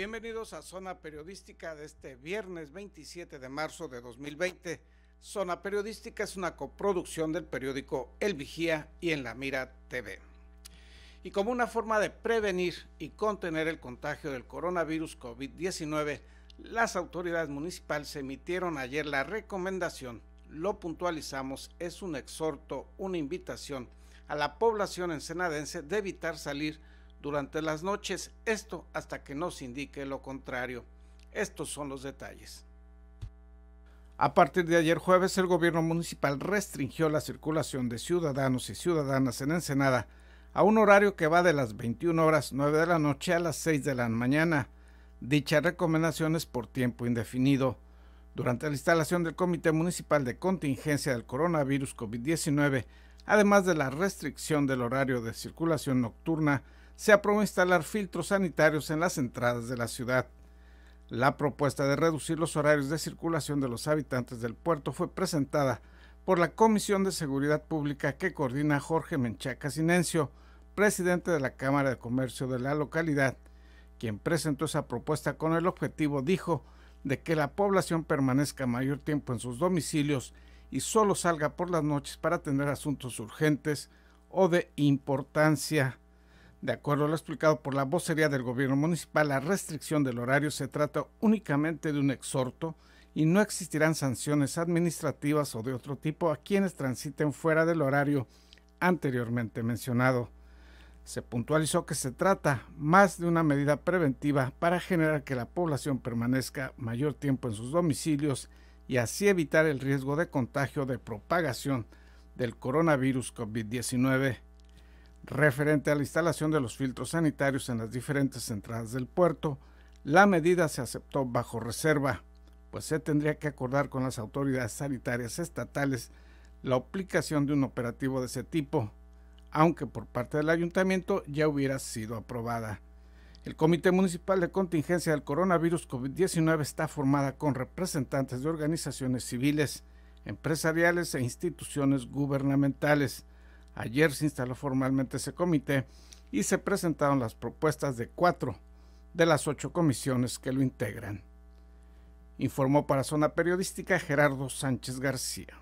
Bienvenidos a Zona Periodística de este viernes 27 de marzo de 2020. Zona Periodística es una coproducción del periódico El Vigía y en La Mira TV. Y como una forma de prevenir y contener el contagio del coronavirus COVID-19, las autoridades municipales emitieron ayer la recomendación, lo puntualizamos, es un exhorto, una invitación a la población ensenadense de evitar salir durante las noches, esto hasta que nos indique lo contrario. Estos son los detalles. A partir de ayer jueves, el gobierno municipal restringió la circulación de ciudadanos y ciudadanas en Ensenada a un horario que va de las 21 horas 9 de la noche a las 6 de la mañana. Dicha recomendación es por tiempo indefinido. Durante la instalación del Comité Municipal de Contingencia del Coronavirus COVID-19, además de la restricción del horario de circulación nocturna, se aprobó instalar filtros sanitarios en las entradas de la ciudad. La propuesta de reducir los horarios de circulación de los habitantes del puerto fue presentada por la Comisión de Seguridad Pública que coordina Jorge Menchaca Sinencio, presidente de la Cámara de Comercio de la localidad, quien presentó esa propuesta con el objetivo, dijo, de que la población permanezca mayor tiempo en sus domicilios y solo salga por las noches para atender asuntos urgentes o de importancia. De acuerdo a lo explicado por la vocería del gobierno municipal, la restricción del horario se trata únicamente de un exhorto y no existirán sanciones administrativas o de otro tipo a quienes transiten fuera del horario anteriormente mencionado. Se puntualizó que se trata más de una medida preventiva para generar que la población permanezca mayor tiempo en sus domicilios y así evitar el riesgo de contagio de propagación del coronavirus COVID-19. Referente a la instalación de los filtros sanitarios en las diferentes entradas del puerto, la medida se aceptó bajo reserva, pues se tendría que acordar con las autoridades sanitarias estatales la aplicación de un operativo de ese tipo, aunque por parte del ayuntamiento ya hubiera sido aprobada. El Comité Municipal de Contingencia del Coronavirus COVID-19 está formada con representantes de organizaciones civiles, empresariales e instituciones gubernamentales, Ayer se instaló formalmente ese comité y se presentaron las propuestas de cuatro de las ocho comisiones que lo integran informó para Zona Periodística Gerardo Sánchez García.